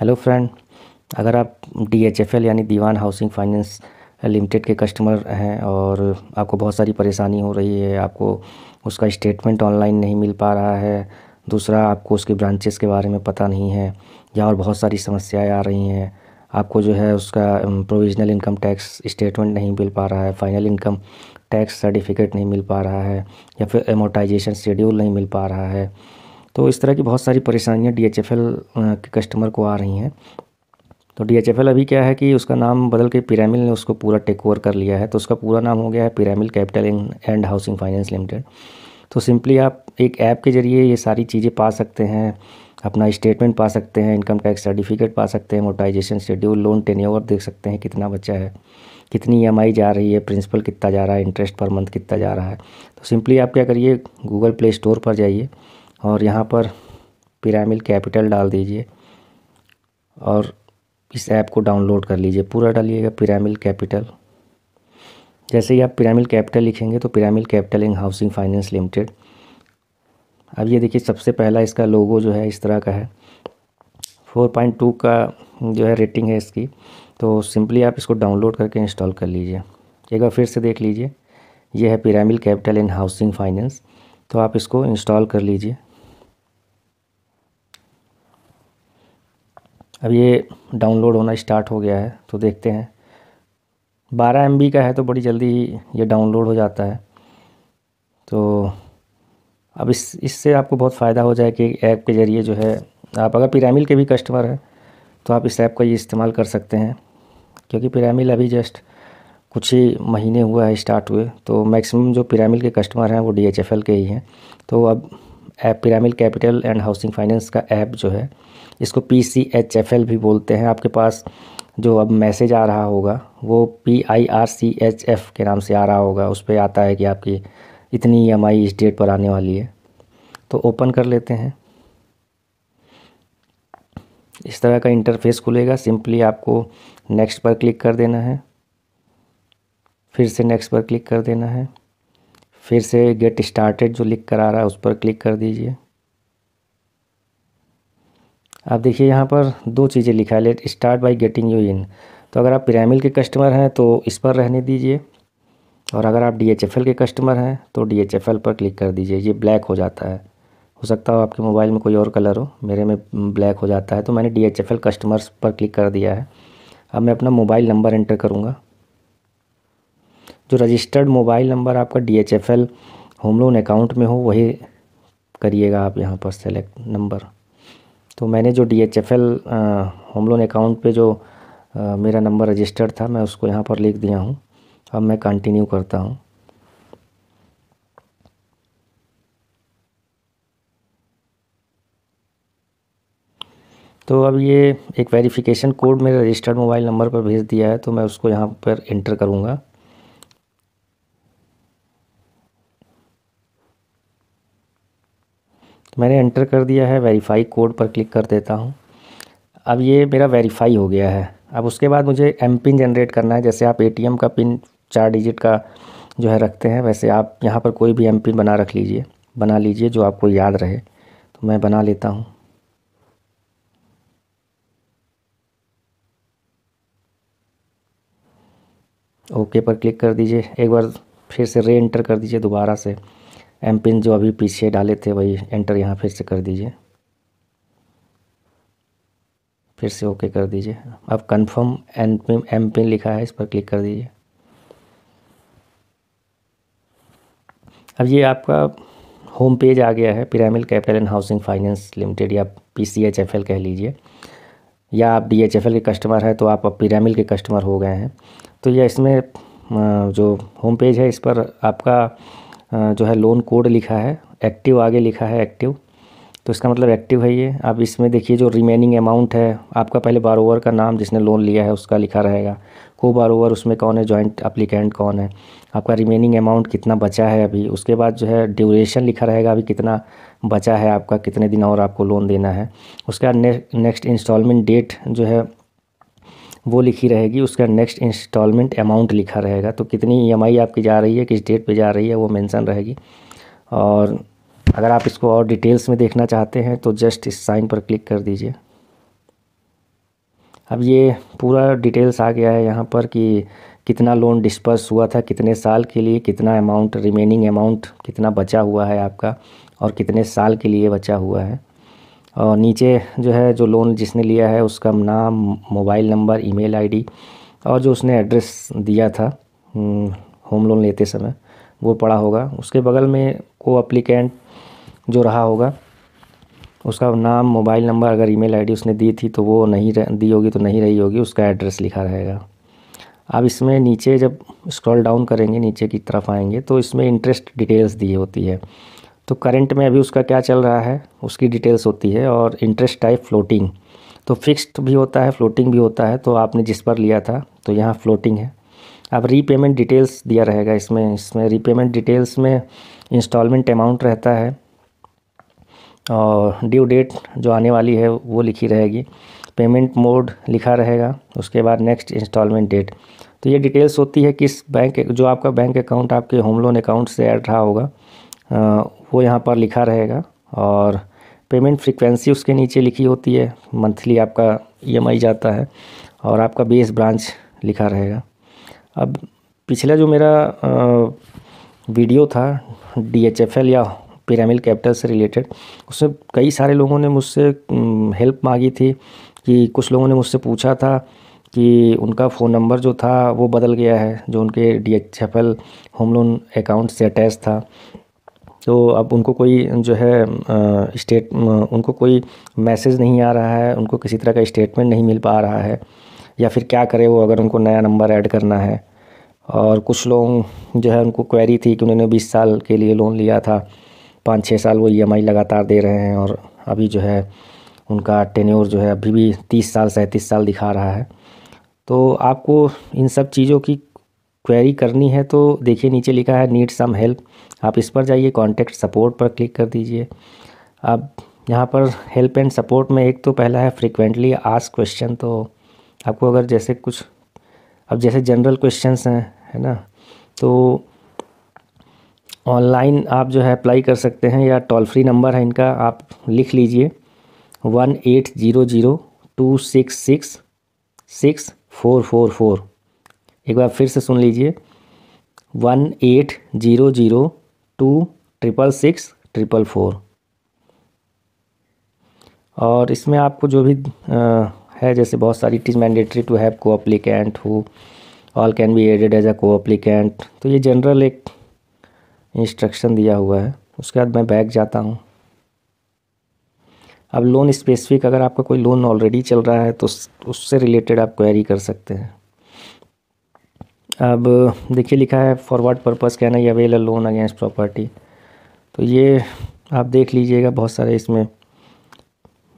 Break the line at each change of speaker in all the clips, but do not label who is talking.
hello friend अगर आप D यानी दीवान हाउसिंग फाइनेंस लिमिटेड के कस्टमर हैं और आपको बहुत सारी परेशानी हो रही है आपको उसका स्टेटमेंट ऑनलाइन नहीं मिल पा रहा है दूसरा आपको उसके ब्रांचेस के बारे में पता नहीं है या और बहुत सारी समस्याएं आ रही हैं आपको जो है उसका प्रोविजनल इनकम टैक्स स्टेटमेंट नहीं मिल पा रहा है फाइनल इनकम टैक्स सर्टिफिकेट नहीं मिल पा रहा है या फिर एमोटाइजेशन शेड्यूल नहीं मिल पा रहा है तो इस तरह की बहुत सारी परेशानियाँ डी के कस्टमर को आ रही हैं तो डी अभी क्या है कि उसका नाम बदल के पिरामिल ने उसको पूरा टेक ओवर कर लिया है तो उसका पूरा नाम हो गया है Piramal capital and housing finance limited तो सिंपली आप एक ऐप के ज़रिए ये सारी चीज़ें पा सकते हैं अपना स्टेटमेंट पा सकते हैं इनकम टैक्स सर्टिफिकेट पा सकते हैं मोटाइजेशन शेड्यूल लोन टेन देख सकते हैं कितना बच्चा है कितनी ई e जा रही है प्रिंसिपल कितना जा रहा है इंटरेस्ट पर मंथ कितना जा रहा है तो सिंपली आप क्या करिए गूगल प्ले स्टोर पर जाइए और यहाँ पर पिरामिल कैपिटल डाल दीजिए और इस ऐप को डाउनलोड कर लीजिए पूरा डालिएगा पिरामिल कैपिटल जैसे ही आप पिरामिल कैपिटल लिखेंगे तो Piramal capital in housing finance limited अब ये देखिए सबसे पहला इसका लोगो जो है इस तरह का है 4.2 का जो है रेटिंग है इसकी तो सिंपली आप इसको डाउनलोड करके इंस्टॉल कर लीजिए एक बार फिर से देख लीजिए यह है Piramal capital in housing finance तो आप इसको इंस्टॉल कर लीजिए अब ये डाउनलोड होना स्टार्ट हो गया है तो देखते हैं बारह एम का है तो बड़ी जल्दी ये डाउनलोड हो जाता है तो अब इस इससे आपको बहुत फ़ायदा हो जाए कि ऐप के ज़रिए जो है आप अगर पिरामिल के भी कस्टमर हैं तो आप इस ऐप का ये इस्तेमाल कर सकते हैं क्योंकि पिरामिल अभी जस्ट कुछ ही महीने हुआ है स्टार्ट हुए तो मैक्सिमम जो पिरामिल के कस्टमर हैं वो डी के ही हैं तो अब app Piramal capital and housing finance का ऐप जो है इसको P C H F L भी बोलते हैं आपके पास जो अब मैसेज आ रहा होगा वो P I R C H F के नाम से आ रहा होगा उस पर आता है कि आपकी इतनी ई एम आई इस डेट पर आने वाली है तो ओपन कर लेते हैं इस तरह का इंटरफेस खुलेगा सिंपली आपको नेक्स्ट पर क्लिक कर देना है फिर से नेक्स्ट पर क्लिक कर देना है फिर से गेट स्टार्टेड जो लिख कर आ रहा है उस पर क्लिक कर दीजिए आप देखिए यहाँ पर दो चीज़ें लिखा है let start by getting you in तो अगर आप पिरामिल के कस्टमर हैं तो इस पर रहने दीजिए और अगर आप डी के कस्टमर हैं तो डी पर क्लिक कर दीजिए ये ब्लैक हो जाता है हो सकता हो आपके मोबाइल में कोई और कलर हो मेरे में ब्लैक हो जाता है तो मैंने डी कस्टमर्स पर क्लिक कर दिया है अब मैं अपना मोबाइल नंबर एंटर करूँगा जो रजिस्टर्ड मोबाइल नंबर आपका D H F L home loan account में हो वही करिएगा आप यहाँ पर सेलेक्ट नंबर तो मैंने जो D H F L home loan account पे जो आ, मेरा नंबर रजिस्टर्ड था मैं उसको यहाँ पर लिख दिया हूँ अब मैं कंटिन्यू करता हूँ तो अब ये एक वेरिफिकेशन कोड मेरे रजिस्टर्ड मोबाइल नंबर पर भेज दिया है तो मैं उसको यहाँ पर इंटर करूँगा मैंने एंटर कर दिया है वेरीफाई कोड पर क्लिक कर देता हूँ अब ये मेरा वेरीफाई हो गया है अब उसके बाद मुझे एम पिन जनरेट करना है जैसे आप ए का पिन चार डिजिट का जो है रखते हैं वैसे आप यहाँ पर कोई भी एम पिन बना रख लीजिए बना लीजिए जो आपको याद रहे तो मैं बना लेता हूँ ओके पर क्लिक कर दीजिए एक बार फिर से रे एंटर कर दीजिए दोबारा से एम पिन जो अभी पीछे डाले थे वही एंटर यहाँ फिर से कर दीजिए फिर से ओके कर दीजिए अब confirm M PIN M PIN लिखा है इस पर क्लिक कर दीजिए अब ये आपका होम पेज आ गया है Piramal capital and housing finance limited या P C H F L कह लीजिए या आप डी एच एफ एल के कस्टमर हैं तो आप अब पिरामिल के कस्टमर हो गए हैं तो यह इसमें जो होम पेज है इस पर आपका जो है लोन कोड लिखा है एक्टिव आगे लिखा है एक्टिव तो इसका मतलब एक्टिव है ये आप इसमें देखिए जो रिमेनिंग अमाउंट है आपका पहले बारोवर का नाम जिसने लोन लिया है उसका लिखा रहेगा को बारोवर उसमें कौन है जॉइंट अप्लीकेंट कौन है आपका रिमेनिंग अमाउंट कितना बचा है अभी उसके बाद जो है ड्यूरेशन लिखा रहेगा अभी कितना बचा है आपका कितने दिन और आपको लोन देना है उसके बाद नेक्स्ट इंस्टॉलमेंट डेट जो है वो लिखी रहेगी उसका नेक्स्ट इंस्टॉलमेंट अमाउंट लिखा रहेगा तो कितनी ई e आपकी जा रही है किस डेट पर जा रही है वो मैंसन रहेगी और अगर आप इसको और डिटेल्स में देखना चाहते हैं तो जस्ट इस साइन पर क्लिक कर दीजिए अब ये पूरा डिटेल्स आ गया है यहाँ पर कि कितना लोन डिस्पर्स हुआ था कितने साल के लिए कितना अमाउंट रिमेनिंग अमाउंट कितना बचा हुआ है आपका और कितने साल के लिए बचा हुआ है और नीचे जो है जो लोन जिसने लिया है उसका नाम मोबाइल नंबर ईमेल आईडी और जो उसने एड्रेस दिया था होम हम्म, लोन लेते समय वो पड़ा होगा उसके बगल में को अप्लीकेंट जो रहा होगा उसका नाम मोबाइल नंबर अगर ईमेल आईडी उसने दी थी तो वो नहीं दी होगी तो नहीं रही होगी उसका एड्रेस लिखा रहेगा अब इसमें नीचे जब स्क्रॉल डाउन करेंगे नीचे की तरफ आएंगे तो इसमें इंटरेस्ट डिटेल्स दी होती है तो करंट में अभी उसका क्या चल रहा है उसकी डिटेल्स होती है और इंटरेस्ट टाइप फ्लोटिंग तो फिक्स्ड भी होता है फ्लोटिंग भी होता है तो आपने जिस पर लिया था तो यहाँ फ्लोटिंग है अब रीपेमेंट डिटेल्स दिया रहेगा इसमें इसमें रीपेमेंट डिटेल्स में इंस्टॉलमेंट अमाउंट रहता है और ड्यू डेट जो आने वाली है वो लिखी रहेगी पेमेंट मोड लिखा रहेगा उसके बाद नेक्स्ट इंस्टॉलमेंट डेट तो ये डिटेल्स होती है किस बैंक जो आपका बैंक अकाउंट आपके होम लोन अकाउंट से ऐड रहा होगा वो यहाँ पर लिखा रहेगा और पेमेंट फ्रीक्वेंसी उसके नीचे लिखी होती है मंथली आपका ई e जाता है और आपका बेस ब्रांच लिखा रहेगा अब पिछला जो मेरा वीडियो था डी या पिरामिल कैपिटल से रिलेटेड उसमें कई सारे लोगों ने मुझसे हेल्प मांगी थी कि कुछ लोगों ने मुझसे पूछा था कि उनका फ़ोन नंबर जो था वो बदल गया है जो उनके D H F L home loan account से अटैच था तो अब उनको कोई जो है स्टेट उनको कोई मैसेज नहीं आ रहा है उनको किसी तरह का स्टेटमेंट नहीं मिल पा रहा है या फिर क्या करें वो अगर उनको नया नंबर ऐड करना है और कुछ लोग जो है उनको क्वेरी थी कि उन्होंने बीस साल के लिए लोन लिया था पाँच छः साल वो ई e लगातार दे रहे हैं और अभी जो है उनका टेन्योर जो है अभी भी तीस साल सैंतीस साल दिखा रहा है तो आपको इन सब चीज़ों की क्वेरी करनी है तो देखिए नीचे लिखा है नीड सम हेल्प आप इस पर जाइए कॉन्टैक्ट सपोर्ट पर क्लिक कर दीजिए अब यहाँ पर हेल्प एंड सपोर्ट में एक तो पहला है फ्रिक्वेंटली आस्क क्वेश्चन तो आपको अगर जैसे कुछ अब जैसे जनरल क्वेश्चन हैं है ना तो ऑनलाइन आप जो है अप्लाई कर सकते हैं या टोल फ्री नंबर है इनका आप लिख लीजिए one eight zero zero two six six six four four four एक बार फिर से सुन लीजिए one eight zero zero two triple six triple four और इसमें आपको जो भी आ, है जैसे बहुत सारी it is mandatory to have co applicant who all can be added as a co applicant तो ये जनरल एक इंस्ट्रक्शन दिया हुआ है उसके बाद मैं बैक जाता हूँ अब लोन स्पेसिफिक अगर आपका कोई लोन ऑलरेडी चल रहा है तो उससे रिलेटेड आप क्वेरी कर सकते हैं अब देखिए लिखा है for what purpose can I avail a loan against property तो ये आप देख लीजिएगा बहुत सारे इसमें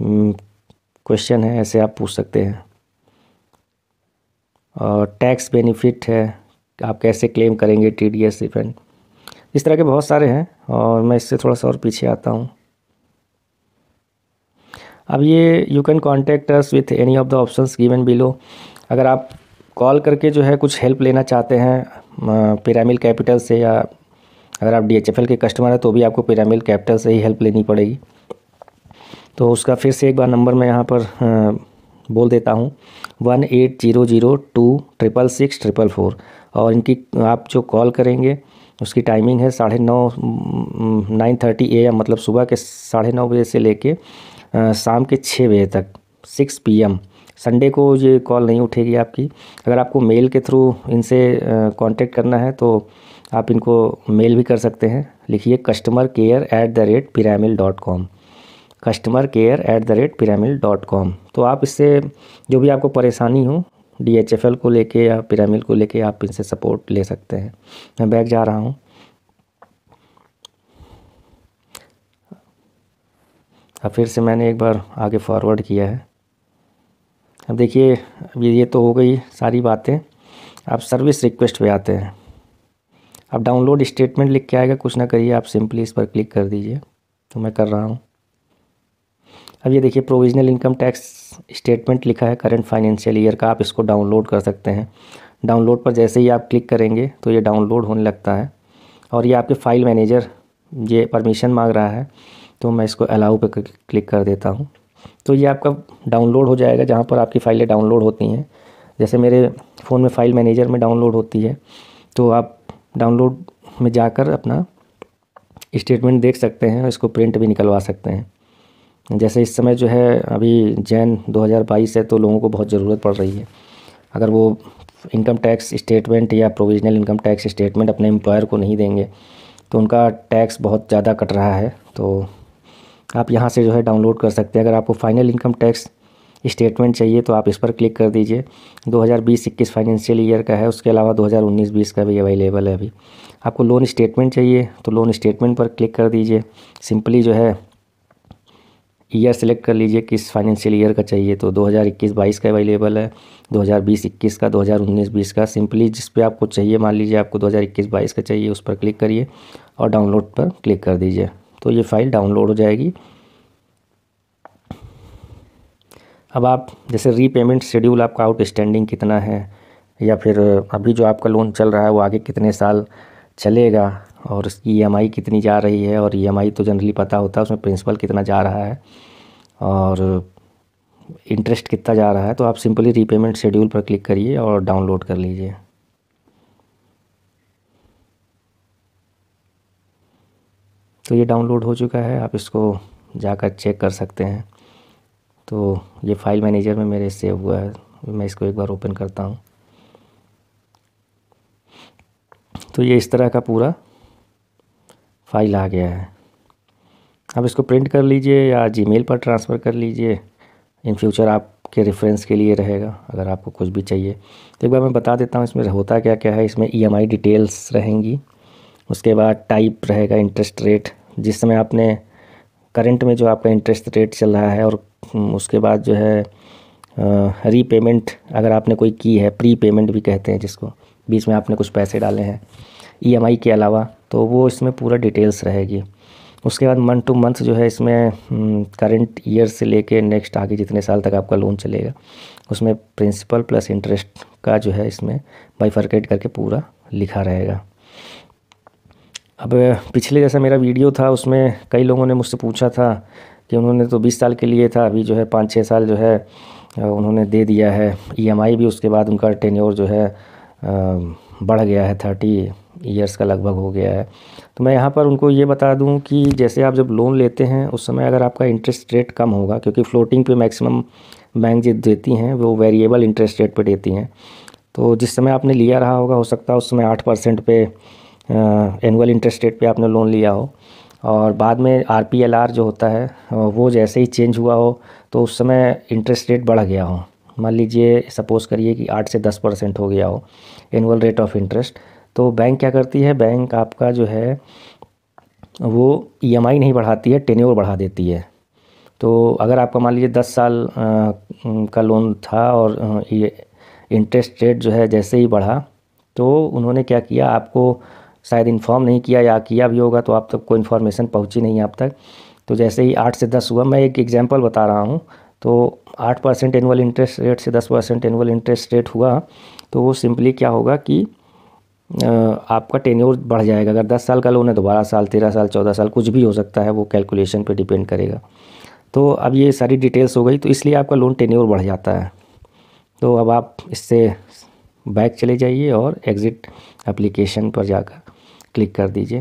क्वेश्चन हम्म, है ऐसे आप पूछ सकते हैं और टैक्स बेनिफिट है आप कैसे क्लेम करेंगे टी डी एस रिफंड इस तरह के बहुत सारे हैं और मैं इससे थोड़ा सा और पीछे आता हूँ अब ये you can contact us with any of the options given below अगर आप कॉल करके जो है कुछ हेल्प लेना चाहते हैं पिरामिल कैपिटल से या अगर आप डी के कस्टमर हैं तो भी आपको पिरामिल कैपिटल से ही हेल्प लेनी पड़ेगी तो उसका फिर से एक बार नंबर मैं यहाँ पर बोल देता हूँ one eight zero zero two triple six triple four और इनकी आप जो कॉल करेंगे उसकी टाइमिंग है साढ़े नौ नाइन थर्टी ए एम मतलब सुबह के साढ़े नौ बजे से लेके शाम के छः बजे तक सिक्स पी एम संडे को ये कॉल नहीं उठेगी आपकी अगर आपको मेल के थ्रू इनसे कांटेक्ट करना है तो आप इनको मेल भी कर सकते हैं लिखिए customer care at the rate Piramal dot com customer care at the rate Piramal dot com तो आप इससे जो भी आपको परेशानी हो डी एच एफ एल को लेके या पिरामिल को लेके आप इनसे सपोर्ट ले सकते हैं मैं बैग जा रहा हूँ अब फिर से मैंने एक बार आगे फॉरवर्ड किया है अब देखिए अब ये तो हो गई सारी बातें आप सर्विस रिक्वेस्ट पे आते हैं अब डाउनलोड स्टेटमेंट लिख के आएगा कुछ ना करिए आप सिंपली इस पर क्लिक कर दीजिए तो मैं कर रहा हूँ अब ये देखिए प्रोविजनल इनकम टैक्स स्टेटमेंट लिखा है करंट फाइनेंशियल ईयर का आप इसको डाउनलोड कर सकते हैं डाउनलोड पर जैसे ही आप क्लिक करेंगे तो ये डाउनलोड होने लगता है और ये आपके फाइल मैनेजर ये परमिशन मांग रहा है तो मैं इसको अलाउ पर क्लिक कर देता हूँ तो ये आपका डाउनलोड हो जाएगा जहाँ पर आपकी फ़ाइलें डाउनलोड होती हैं जैसे मेरे फ़ोन में फ़ाइल मैनेजर में डाउनलोड होती है तो आप डाउनलोड में जाकर अपना स्टेटमेंट देख सकते हैं और इसको प्रिंट भी निकलवा सकते हैं जैसे इस समय जो है अभी जैन 2022 है तो लोगों को बहुत ज़रूरत पड़ रही है अगर वो इनकम टैक्स स्टेटमेंट या प्रोविजनल इनकम टैक्स स्टेटमेंट अपने एम्प्लॉयर को नहीं देंगे तो उनका टैक्स बहुत ज़्यादा कट रहा है तो आप यहाँ से जो है डाउनलोड कर सकते हैं अगर आपको फाइनल इनकम टैक्स स्टेटमेंट चाहिए तो आप इस पर क्लिक कर दीजिए 2020-21 फाइनेंशियल ईयर का है उसके अलावा 2019-20 का भी अवेलेबल है अभी आपको लोन स्टेटमेंट चाहिए तो लोन स्टेटमेंट पर क्लिक कर दीजिए सिंपली जो है ईयर सेलेक्ट कर लीजिए किस फाइनेंशियल ईयर का चाहिए तो 2021-22 का अवेलेबल है 2020-21 का 2019-20 का सिंपली जिस पे आपको चाहिए मान लीजिए आपको 2021-22 का चाहिए उस पर क्लिक करिए और डाउनलोड पर क्लिक कर दीजिए तो ये फ़ाइल डाउनलोड हो जाएगी अब आप जैसे रीपेमेंट शेड्यूल आपका आउटस्टैंडिंग कितना है या फिर अभी जो आपका लोन चल रहा है वो आगे कितने साल चलेगा और इसकी e ई कितनी जा रही है और ई e तो जनरली पता होता है उसमें प्रिंसिपल कितना जा रहा है और इंटरेस्ट कितना जा रहा है तो आप सिंपली रीपेमेंट शेड्यूल पर क्लिक करिए और डाउनलोड कर लीजिए तो ये डाउनलोड हो चुका है आप इसको जाकर चेक कर सकते हैं तो ये फाइल मैनेजर में मेरे सेव हुआ है मैं इसको एक बार ओपन करता हूँ तो ये इस तरह का पूरा फाइल आ गया है आप इसको प्रिंट कर लीजिए या जीमेल पर ट्रांसफ़र कर लीजिए इन फ्यूचर आपके रेफरेंस के लिए रहेगा अगर आपको कुछ भी चाहिए तो एक बार मैं बता देता हूँ इसमें होता क्या क्या है इसमें ईएमआई e डिटेल्स रहेंगी उसके बाद टाइप रहेगा इंटरेस्ट रेट जिस समय आपने करंट में जो आपका इंटरेस्ट रेट चल रहा है और हम्म, उसके बाद जो है रीपेमेंट अगर आपने कोई की है प्री पेमेंट भी कहते हैं जिसको बीच में आपने कुछ पैसे डाले हैं ईएमआई e के अलावा तो वो इसमें पूरा डिटेल्स रहेगी उसके बाद मंथ टू मंथ जो है इसमें करंट हम्म, ईयर से लेके नेक्स्ट आगे जितने साल तक आपका लोन चलेगा उसमें प्रिंसिपल प्लस इंटरेस्ट का जो है इसमें बाईफर्केट करके पूरा लिखा रहेगा अब पिछले जैसा मेरा वीडियो था उसमें कई लोगों ने मुझसे पूछा था कि उन्होंने तो 20 साल के लिए था अभी जो है पाँच छः साल जो है उन्होंने दे दिया है ईएमआई e भी उसके बाद उनका टेन्योर जो है बढ़ गया है थर्टी ईयर्स का लगभग हो गया है तो मैं यहाँ पर उनको ये बता दूँ कि जैसे आप जब लोन लेते हैं उस समय अगर आपका इंटरेस्ट रेट कम होगा क्योंकि फ़्लोटिंग पे मैक्सिमम बैंक जो देती हैं वो वेरिएबल इंटरेस्ट रेट पे देती हैं तो जिस समय आपने लिया रहा होगा हो सकता है उस समय आठ परसेंट पे एनुअल इंटरेस्ट रेट पे आपने लोन लिया हो और बाद में आर जो होता है वो जैसे ही चेंज हुआ हो तो उस समय इंटरेस्ट रेट बढ़ गया हो मान लीजिए सपोज़ करिए कि आठ से दस परसेंट हो गया हो एनुअल रेट ऑफ़ इंटरेस्ट तो बैंक क्या करती है बैंक आपका जो है वो ई e नहीं बढ़ाती है टेन्योर बढ़ा देती है तो अगर आपका मान लीजिए दस साल आ, का लोन था और ये इंटरेस्ट रेट जो है जैसे ही बढ़ा तो उन्होंने क्या किया आपको शायद इन्फॉर्म नहीं किया या किया भी होगा तो आप तक कोई इन्फॉर्मेशन पहुंची नहीं आप तक तो जैसे ही आठ से दस हुआ मैं एक एग्जाम्पल बता रहा हूँ तो आठ परसेंट एनुअल इंटरेस्ट रेट से दस परसेंट एनुअल इंटरेस्ट रेट हुआ तो वो सिंपली क्या होगा कि आपका टेन्योर बढ़ जाएगा अगर दस साल का लोन है तो बारह साल तेरह साल चौदह साल कुछ भी हो सकता है वो कैलकुलेशन पर डिपेंड करेगा तो अब ये सारी डिटेल्स हो गई तो इसलिए आपका लोन टेन्योर बढ़ जाता है तो अब आप इससे बैक चले जाइए और एग्ज़िट एप्लीकेशन पर जाकर क्लिक कर दीजिए